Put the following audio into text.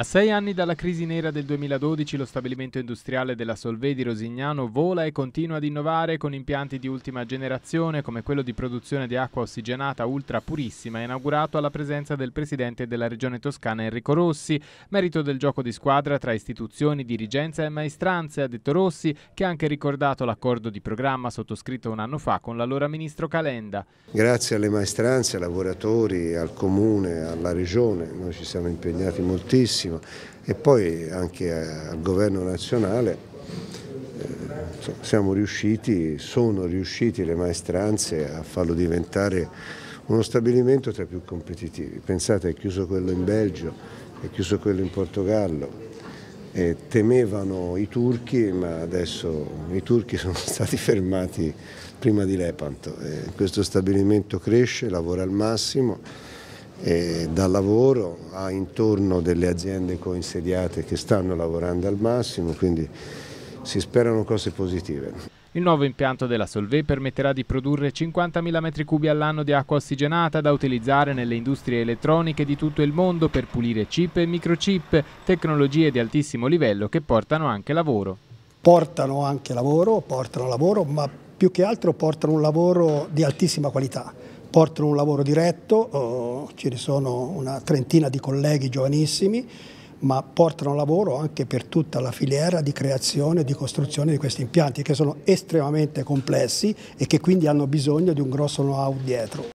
A sei anni dalla crisi nera del 2012 lo stabilimento industriale della Solvay di Rosignano vola e continua ad innovare con impianti di ultima generazione come quello di produzione di acqua ossigenata ultra purissima inaugurato alla presenza del presidente della regione toscana Enrico Rossi, merito del gioco di squadra tra istituzioni, dirigenza e maestranze, ha detto Rossi, che ha anche ricordato l'accordo di programma sottoscritto un anno fa con l'allora ministro Calenda. Grazie alle maestranze, ai lavoratori, al comune, alla regione, noi ci siamo impegnati moltissimo tantissimo e poi anche al governo nazionale eh, siamo riusciti, sono riusciti le maestranze a farlo diventare uno stabilimento tra i più competitivi. Pensate, è chiuso quello in Belgio, è chiuso quello in Portogallo, eh, temevano i turchi, ma adesso i turchi sono stati fermati prima di Lepanto. Eh, questo stabilimento cresce, lavora al massimo e dal lavoro, ha intorno delle aziende coinsediate che stanno lavorando al massimo, quindi si sperano cose positive. Il nuovo impianto della Solvay permetterà di produrre 50.000 metri cubi all'anno di acqua ossigenata da utilizzare nelle industrie elettroniche di tutto il mondo per pulire chip e microchip, tecnologie di altissimo livello che portano anche lavoro. Portano anche lavoro, portano lavoro, ma più che altro portano un lavoro di altissima qualità portano un lavoro diretto, oh, ce ne sono una trentina di colleghi giovanissimi, ma portano lavoro anche per tutta la filiera di creazione e di costruzione di questi impianti che sono estremamente complessi e che quindi hanno bisogno di un grosso know-how dietro.